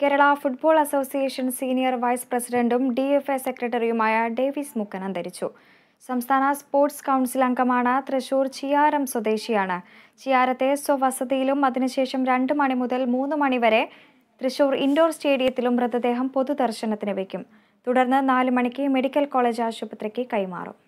Kerala football association senior vice പ്രസിഡന്റും D F A സെക്രട്ടറിയുമായ ഡേവിസ് മുക്കൻ അന്തരിച്ചു സംസ്ഥാന സ്പോർട്സ് കൗൺസിൽ അംഗമാണ് തൃശൂർ ചിയാരം സ്വദേശിയാണ് ചിയാരത്തെ സ്വവസതിയിലും അതിനുശേഷം രണ്ട് മണി മുതൽ മൂന്ന് മണി വരെ തൃശൂർ ഇൻഡോർ സ്റ്റേഡിയത്തിലും മൃതദേഹം പൊതുദർശനത്തിന് വയ്ക്കും തുടർന്ന് നാല് മണിക്ക് മെഡിക്കൽ കോളേജ് ആശുപത്രിക്ക് കൈമാറും